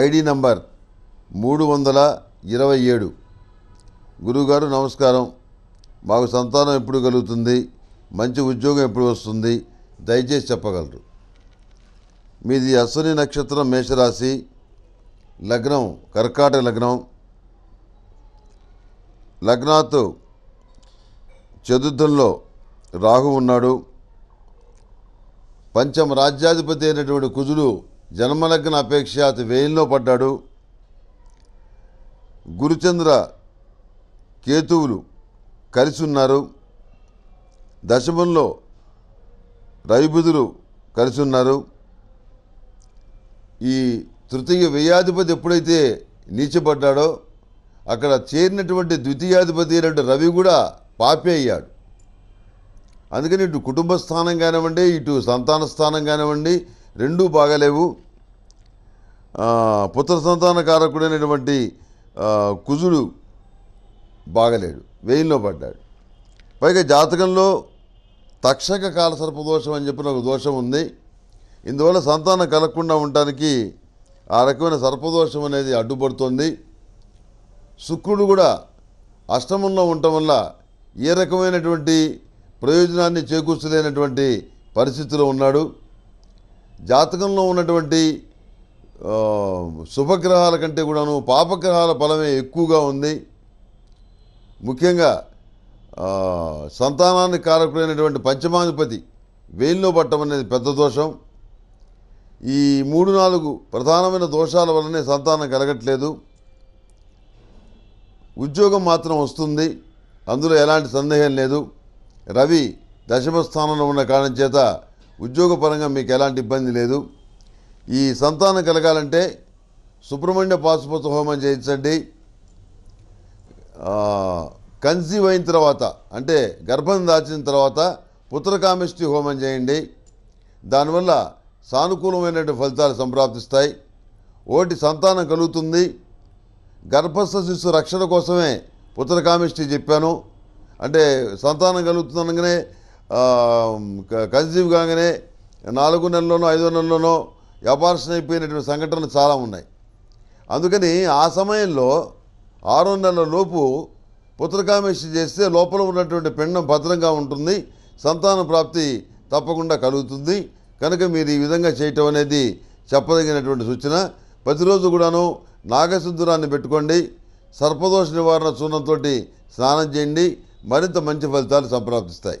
ID number మూడు వందల ఇరవై ఏడు గురువుగారు నమస్కారం మాకు సంతానం ఎప్పుడు కలుగుతుంది మంచి ఉద్యోగం ఎప్పుడు వస్తుంది దయచేసి చెప్పగలరు మీది అశ్విని నక్షత్రం మేషరాశి లగ్నం కర్కాట లగ్నం లగ్నాత్ చతుర్థంలో రాహు ఉన్నాడు పంచమ రాజ్యాధిపతి అయినటువంటి కుజుడు జన్మలగ్న అపేక్ష అతి వేయంలో పడ్డాడు గురుచంద్ర కేతువులు కలిసి ఉన్నారు దశమంలో రవిబుధులు కలిసి ఉన్నారు ఈ తృతీయ వ్యయాధిపతి ఎప్పుడైతే నీచపడ్డాడో అక్కడ చేరినటువంటి ద్వితీయాధిపతి అయినటువంటి రవి కూడా పాపే అయ్యాడు అందుకని ఇటు కుటుంబ స్థానం కానివ్వండి ఇటు సంతాన స్థానం కానివ్వండి రెండూ బాగలేవు పుత్ర సంతాన కారకుడైనటువంటి కుజుడు బాగలేడు వెయిల్లో పడ్డాడు పైగా జాతకంలో తక్షక కాలసర్ప దోషం అని చెప్పిన ఒక దోషం ఉంది ఇందువల్ల సంతానం కలగకుండా ఉండటానికి ఆ రకమైన సర్పదోషం అనేది అడ్డుపడుతుంది శుక్రుడు కూడా అష్టమంలో ఉండటం వల్ల ఏ రకమైనటువంటి ప్రయోజనాన్ని చేకూర్చలేనటువంటి పరిస్థితిలో ఉన్నాడు జాతకంలో ఉన్నటువంటి శుభగ్రహాల కంటే కూడాను పాపగ్రహాల బలమే ఎక్కువగా ఉంది ముఖ్యంగా సంతానాన్ని కారకుడైనటువంటి పంచమాధిపతి వేలిలో పట్టడం అనేది పెద్ద దోషం ఈ మూడు నాలుగు ప్రధానమైన దోషాల వల్లనే సంతానం కలగట్లేదు ఉద్యోగం మాత్రం వస్తుంది అందులో ఎలాంటి సందేహం లేదు రవి దశమ స్థానంలో ఉన్న కారణం చేత ఉద్యోగపరంగా మీకు ఎలాంటి ఇబ్బంది లేదు ఈ సంతానం కలగాలంటే సుబ్రహ్మణ్య పాశుపత హోమం చేయించండి కన్సీవ్ అయిన తర్వాత అంటే గర్భం దాచిన తర్వాత పుత్రకామిష్టి హోమం చేయండి దానివల్ల సానుకూలమైనటువంటి ఫలితాలు సంప్రాప్తిస్తాయి ఓటి సంతానం కలుగుతుంది గర్భస్థ శిశు రక్షణ కోసమే పుత్రకామిష్టి చెప్పాను అంటే సంతానం కలుగుతుందనగానే కన్సీవ్ కాగానే నాలుగు నెలలోనో ఐదో నెలలోనో వ్యాపారం అయిపోయినటువంటి సంఘటనలు చాలా ఉన్నాయి అందుకని ఆ సమయంలో ఆరో నెలల లోపు చేస్తే లోపల ఉన్నటువంటి పిండం భద్రంగా ఉంటుంది సంతాన ప్రాప్తి తప్పకుండా కలుగుతుంది కనుక మీరు ఈ విధంగా చేయటం అనేది చెప్పదగినటువంటి సూచన ప్రతిరోజు కూడాను నాగశుద్ధురాన్ని పెట్టుకోండి సర్పదోష నివారణ చూర్ణంతో స్నానం చేయండి మరింత మంచి ఫలితాలు సంప్రాప్తిస్తాయి